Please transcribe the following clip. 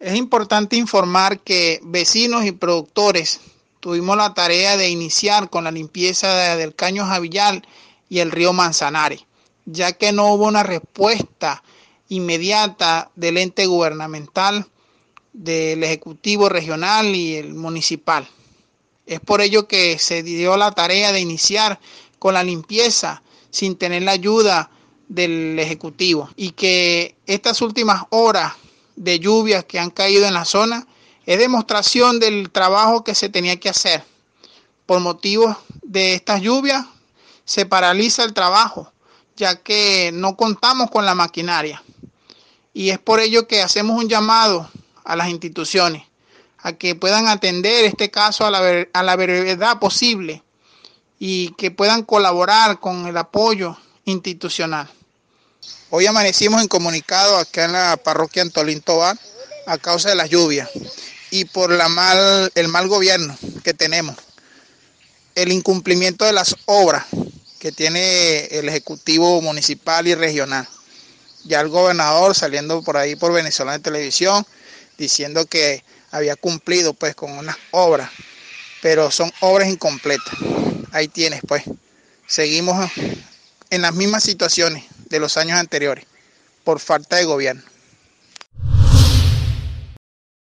Es importante informar que vecinos y productores tuvimos la tarea de iniciar con la limpieza del caño Javillal y el río Manzanares, ya que no hubo una respuesta inmediata del ente gubernamental, del Ejecutivo Regional y el Municipal. Es por ello que se dio la tarea de iniciar con la limpieza sin tener la ayuda del Ejecutivo y que estas últimas horas de lluvias que han caído en la zona es demostración del trabajo que se tenía que hacer. Por motivos de estas lluvias se paraliza el trabajo, ya que no contamos con la maquinaria. Y es por ello que hacemos un llamado a las instituciones a que puedan atender este caso a la, a la brevedad posible y que puedan colaborar con el apoyo institucional. Hoy amanecimos en comunicado acá en la parroquia Antolín Tobar a causa de las lluvias y por el mal gobierno que tenemos. El incumplimiento de las obras que tiene el Ejecutivo Municipal y Regional. Ya el gobernador saliendo por ahí por Venezolana de Televisión diciendo que había cumplido pues con unas obras, pero son obras incompletas. Ahí tienes pues. Seguimos en las mismas situaciones de los años anteriores por falta de gobierno.